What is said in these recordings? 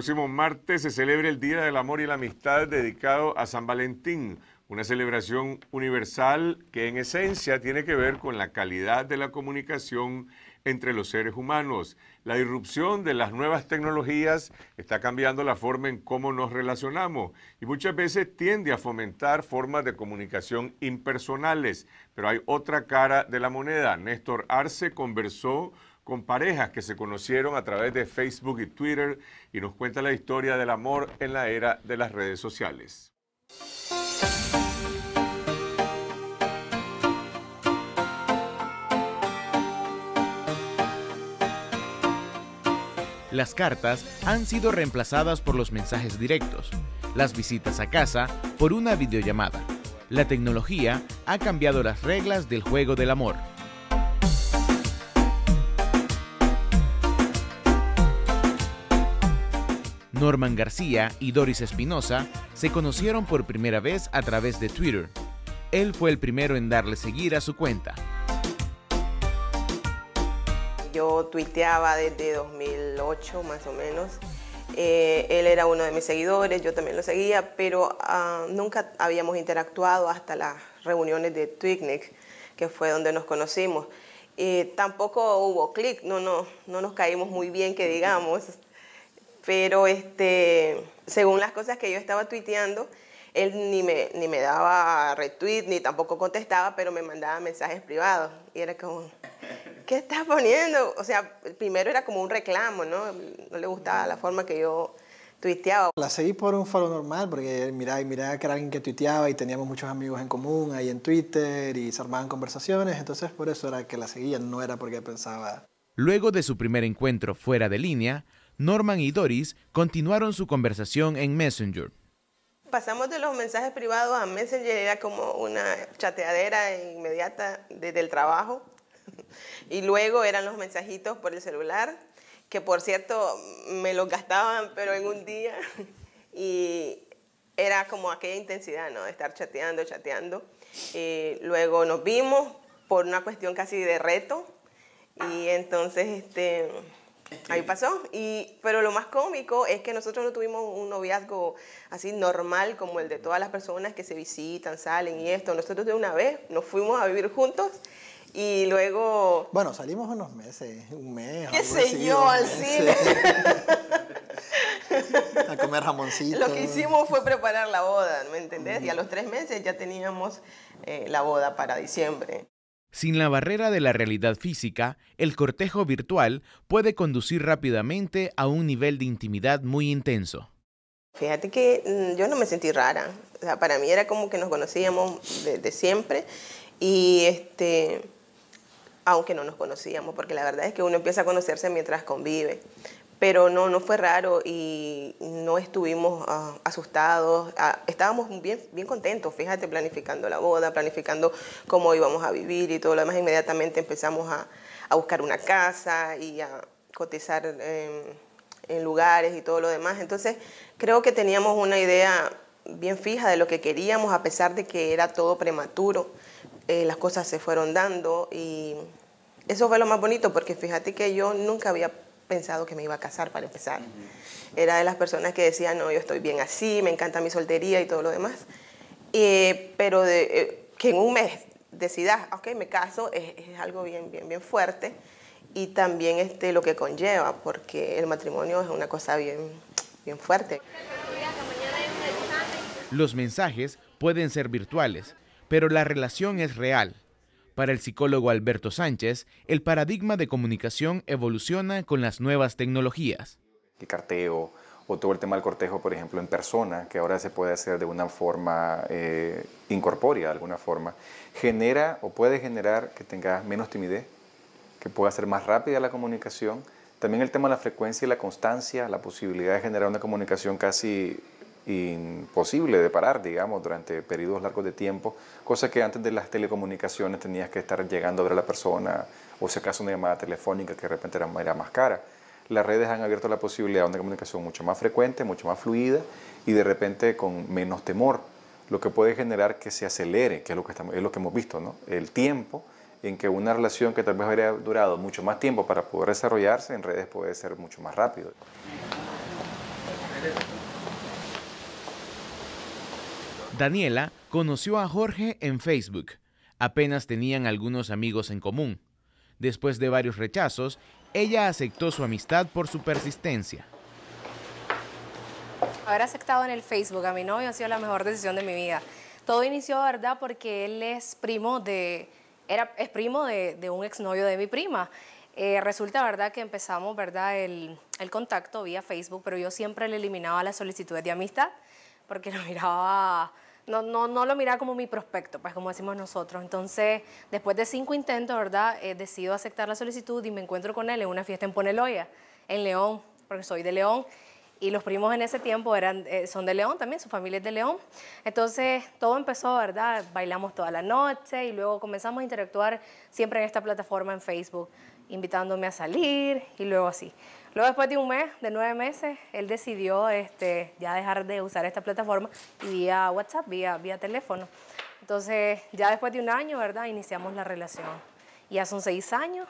próximo martes se celebra el Día del Amor y la Amistad dedicado a San Valentín, una celebración universal que en esencia tiene que ver con la calidad de la comunicación entre los seres humanos. La irrupción de las nuevas tecnologías está cambiando la forma en cómo nos relacionamos y muchas veces tiende a fomentar formas de comunicación impersonales. Pero hay otra cara de la moneda. Néstor Arce conversó con parejas que se conocieron a través de Facebook y Twitter y nos cuenta la historia del amor en la era de las redes sociales. Las cartas han sido reemplazadas por los mensajes directos, las visitas a casa por una videollamada. La tecnología ha cambiado las reglas del juego del amor Norman García y Doris Espinosa se conocieron por primera vez a través de Twitter. Él fue el primero en darle seguir a su cuenta. Yo tuiteaba desde 2008 más o menos. Eh, él era uno de mis seguidores, yo también lo seguía, pero ah, nunca habíamos interactuado hasta las reuniones de Twitnik, que fue donde nos conocimos. Eh, tampoco hubo clic, no, no, no nos caímos muy bien, que digamos pero este, según las cosas que yo estaba tuiteando, él ni me, ni me daba retweet, ni tampoco contestaba, pero me mandaba mensajes privados. Y era como, ¿qué estás poniendo? O sea, primero era como un reclamo, ¿no? No le gustaba la forma que yo tuiteaba. La seguí por un foro normal, porque miraba y miraba que era alguien que tuiteaba y teníamos muchos amigos en común ahí en Twitter y se armaban conversaciones, entonces por eso era que la seguía, no era porque pensaba. Luego de su primer encuentro fuera de línea, Norman y Doris continuaron su conversación en Messenger. Pasamos de los mensajes privados a Messenger, era como una chateadera inmediata desde el trabajo. Y luego eran los mensajitos por el celular, que por cierto me los gastaban, pero en un día. Y era como aquella intensidad, ¿no? De estar chateando, chateando. Y luego nos vimos por una cuestión casi de reto. Y entonces, este, Ahí pasó. Y, pero lo más cómico es que nosotros no tuvimos un noviazgo así normal como el de todas las personas que se visitan, salen y esto. Nosotros de una vez nos fuimos a vivir juntos y luego... Bueno, salimos unos meses, un mes. ¿Qué sé yo al cine? a comer jamoncito. Lo que hicimos fue preparar la boda, ¿me entendés? Y a los tres meses ya teníamos eh, la boda para diciembre. Sin la barrera de la realidad física, el cortejo virtual puede conducir rápidamente a un nivel de intimidad muy intenso. Fíjate que mm, yo no me sentí rara. para mí era como que nos conocíamos desde siempre y este aunque no nos conocíamos, porque la verdad es que uno empieza a conocerse mientras convive. Pero no, no fue raro y no estuvimos ah, asustados. Ah, estábamos bien, bien contentos, fíjate, planificando la boda, planificando cómo íbamos a vivir y todo lo demás. Inmediatamente empezamos a, buscar una casa y a cotizar en lugares y todo lo demás. Entonces, creo que teníamos una idea bien fija de lo que queríamos, a pesar de que era todo prematuro. Eh, las cosas se fueron dando y eso fue lo más bonito, porque fíjate que yo nunca había pensado que me iba a casar para empezar. Era de las personas que decían, no, yo estoy bien así, me encanta mi soltería y todo lo demás. pero de, eh, que en un mes decidas, ok, me caso, es, es, algo bien, bien, bien fuerte. Y también este, lo que conlleva, porque el matrimonio es una cosa bien, bien fuerte. Los mensajes pueden ser virtuales, pero la relación es real. Para el psicólogo Alberto Sánchez, el paradigma de comunicación evoluciona con las nuevas tecnologías. El carteo o todo el tema del cortejo, por ejemplo, en persona, que ahora se puede hacer de una forma eh, incorpórea, de alguna forma, genera o puede generar que tenga menos timidez, que pueda ser más rápida la comunicación. También el tema de la frecuencia y la constancia, la posibilidad de generar una comunicación casi imposible de parar, digamos, durante periodos largos de tiempo, cosa que antes de las telecomunicaciones tenías que estar llegando a ver a la persona o si acaso una llamada telefónica que de repente era, más cara. Las redes han abierto la posibilidad de una comunicación mucho más frecuente, mucho más fluida y de repente con menos temor, lo que puede generar que se acelere, que es lo que, estamos, es lo que hemos visto, ¿no? el tiempo en que una relación que tal vez habría durado mucho más tiempo para poder desarrollarse en redes puede ser mucho más rápido. Daniela conoció a Jorge en Facebook. Apenas tenían algunos amigos en común. Después de varios rechazos, ella aceptó su amistad por su persistencia. Haber aceptado en el Facebook a mi novio ha sido la mejor decisión de mi vida. Todo inició, ¿verdad?, porque él es primo de... Era, es primo de, un exnovio de mi prima. Eh, resulta, ¿verdad?, que empezamos, ¿verdad?, el, el contacto vía Facebook, pero yo siempre le eliminaba las solicitudes de amistad porque lo miraba no, lo miraba como mi prospecto, pues como decimos nosotros. Entonces, después de cinco intentos, ¿verdad? Eh, decido aceptar la solicitud y me encuentro con él en una fiesta en Poneloya, en León, porque soy de León. Y los primos en ese tiempo eran, eh, son de León también, su familia es de León. Entonces todo empezó, ¿verdad? Bailamos toda la noche y luego comenzamos a interactuar siempre en esta plataforma en Facebook invitándome a salir y luego así. Luego después de un mes, de nueve meses, él decidió este, ya dejar de usar esta plataforma y vía WhatsApp, vía, vía teléfono. Entonces ya después de un año, ¿verdad? Iniciamos la relación. Ya son seis años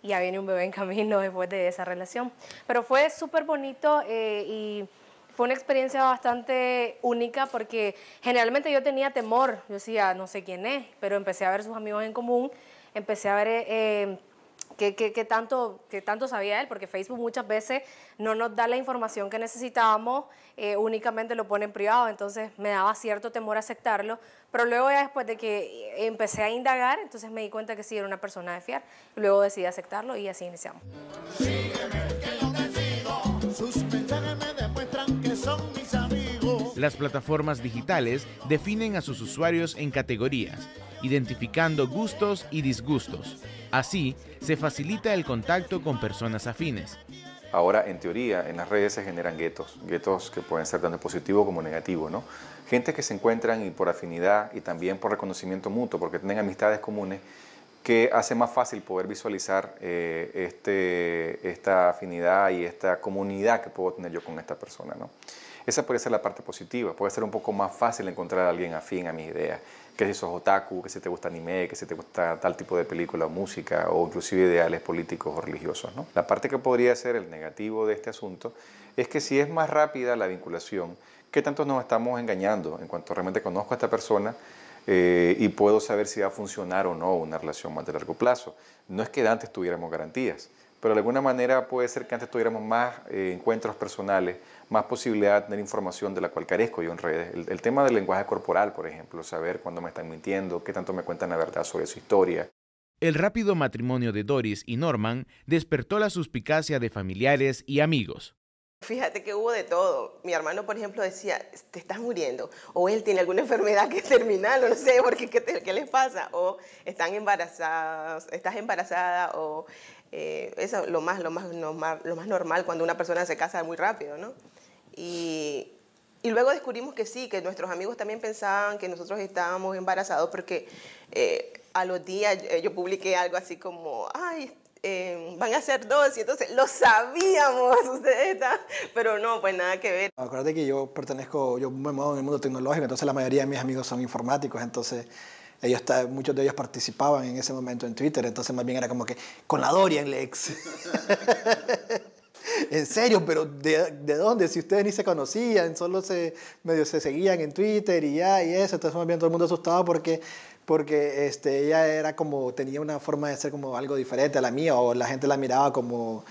y ya viene un bebé en camino después de esa relación. Pero fue súper bonito eh, y fue una experiencia bastante única porque generalmente yo tenía temor, yo decía, no sé quién es, pero empecé a ver sus amigos en común, empecé a ver... Eh, ¿Qué, tanto, tanto sabía él? Porque Facebook muchas veces no nos da la información que necesitábamos, eh, únicamente lo pone en privado, entonces me daba cierto temor aceptarlo, pero luego ya después de que empecé a indagar, entonces me di cuenta que sí era una persona de fiar, luego decidí aceptarlo y así iniciamos. Las plataformas digitales definen a sus usuarios en categorías identificando gustos y disgustos. Así, se facilita el contacto con personas afines. Ahora, en teoría, en las redes se generan guetos, guetos que pueden ser tanto positivos como negativos... ¿no? Gente que se encuentran y por afinidad y también por reconocimiento mutuo, porque tienen amistades comunes, que hace más fácil poder visualizar eh, este, esta afinidad y esta comunidad que puedo tener yo con esta persona, ¿no? Esa puede ser la parte positiva, puede ser un poco más fácil encontrar a alguien afín a mis ideas que si sos otaku, que si te gusta anime, que si te gusta tal tipo de película o música, o inclusive ideales políticos o religiosos. La parte que podría ser el negativo de este asunto es que si es más rápida la vinculación, ¿qué tanto nos estamos engañando en cuanto realmente conozco a esta persona? Eh, y puedo saber si va a funcionar o no una relación más de largo plazo. No es que antes tuviéramos garantías, pero de alguna manera puede ser que antes tuviéramos más eh, encuentros personales, más posibilidad de tener información de la cual carezco yo en redes. El, tema del lenguaje corporal, por ejemplo, saber cuándo me están mintiendo, qué tanto me cuentan la verdad sobre su historia. El rápido matrimonio de Doris y Norman despertó la suspicacia de familiares y amigos. Fíjate que hubo de todo. Mi hermano, por ejemplo, decía, te estás muriendo, o él tiene alguna enfermedad que es terminal, no sé, porque ¿qué, qué les pasa? O están embarazadas, estás embarazada, o eh, eso es lo más, lo, más normal, lo más normal cuando una persona se casa muy rápido, ¿no? Y, luego descubrimos que sí, que nuestros amigos también pensaban que nosotros estábamos embarazados porque eh, a los días yo publiqué algo así como, ay, eh, van a ser dos, y entonces lo sabíamos, ustedes pero no, pues nada que ver. Acuérdate que yo pertenezco, yo me muevo en el mundo tecnológico, entonces la mayoría de mis amigos son informáticos, entonces ellos muchos de ellos participaban en ese momento en Twitter, entonces más bien era como que con la Dorian Lex. en serio, pero de, dónde? Si ustedes ni se conocían, solo se medio se seguían en Twitter y ya y eso, entonces más bien todo el mundo asustado porque porque este, ella era como tenía una forma de ser como algo diferente a la mía o la gente la miraba como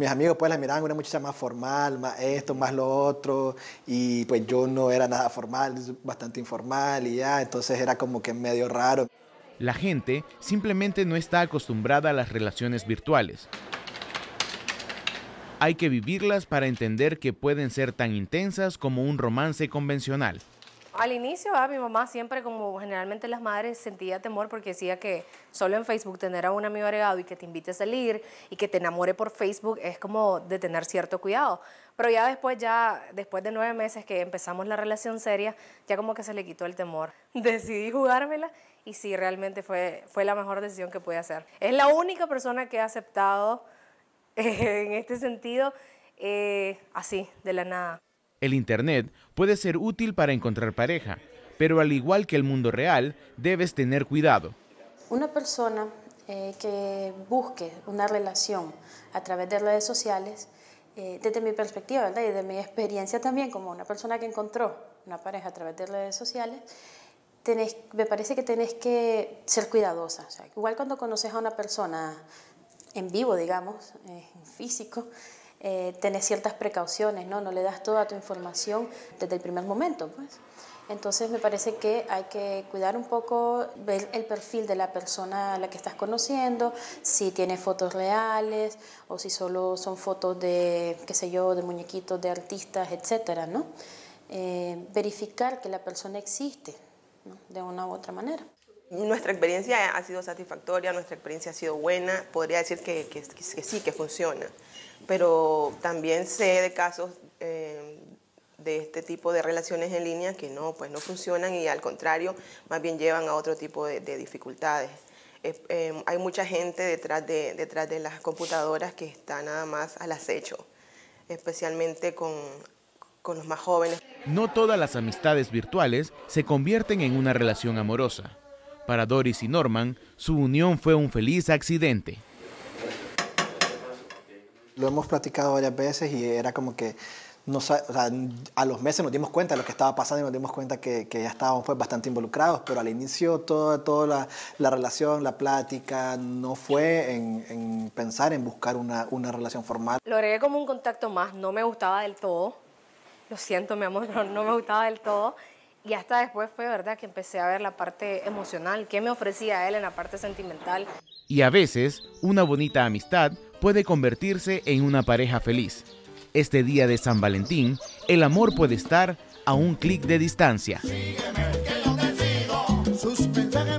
mis amigos pues la miraban una muchacha más formal, más esto, más lo otro, y pues yo no era nada formal, bastante informal y ya, entonces era como que medio raro. La gente simplemente no está acostumbrada a las relaciones virtuales. Hay que vivirlas para entender que pueden ser tan intensas como un romance convencional. Al inicio, ah, mi mamá siempre, como generalmente las madres, sentía temor porque decía que solo en Facebook tener a un amigo agregado y que te invite a salir y que te enamore por Facebook es como de tener cierto cuidado. Pero ya después, ya después de nueve meses que empezamos la relación seria, ya como que se le quitó el temor. Decidí jugármela y sí, realmente fue, fue la mejor decisión que pude hacer. Es la única persona que he aceptado en este sentido, eh, así, de la nada. El Internet puede ser útil para encontrar pareja, pero al igual que el mundo real, debes tener cuidado. Una persona eh, que busque una relación a través de redes sociales, eh, desde mi perspectiva y de mi experiencia también como una persona que encontró una pareja a través de redes sociales, me parece que tenés que ser cuidadosa. igual cuando conoces a una persona en vivo, digamos, eh, en físico, eh, ciertas precauciones, ¿no? No le das toda tu información desde el primer momento, pues. Entonces me parece que hay que cuidar un poco, ver el perfil de la persona a la que estás conociendo, si tiene fotos reales o si solo son fotos de, qué sé yo, de muñequitos, de artistas, etcétera, ¿no? Eh, verificar que la persona existe de una u otra manera. Nuestra experiencia ha sido satisfactoria, nuestra experiencia ha sido buena, podría decir que sí, que funciona pero también sé de casos eh, de este tipo de relaciones en línea que no, pues no funcionan y al contrario, más bien llevan a otro tipo de, dificultades. Em, hay mucha gente detrás de, las computadoras que está nada más al acecho, especialmente con, con los más jóvenes. No todas las amistades virtuales se convierten en una relación amorosa. Para Doris y Norman, su unión fue un feliz accidente lo hemos platicado varias veces y era como que a los meses nos dimos cuenta de lo que estaba pasando y nos dimos cuenta que, ya estábamos pues, bastante involucrados, pero al inicio toda, toda la, relación, la plática, no fue en, en pensar en buscar una, una, relación formal. Lo agregué como un contacto más, no me gustaba del todo, lo siento mi amor, no, no me gustaba del todo y hasta después fue verdad que empecé a ver la parte emocional, qué me ofrecía él en la parte sentimental. Y a veces, una bonita amistad puede convertirse en una pareja feliz. Este día de San Valentín, el amor puede estar a un clic de distancia. Sígueme, que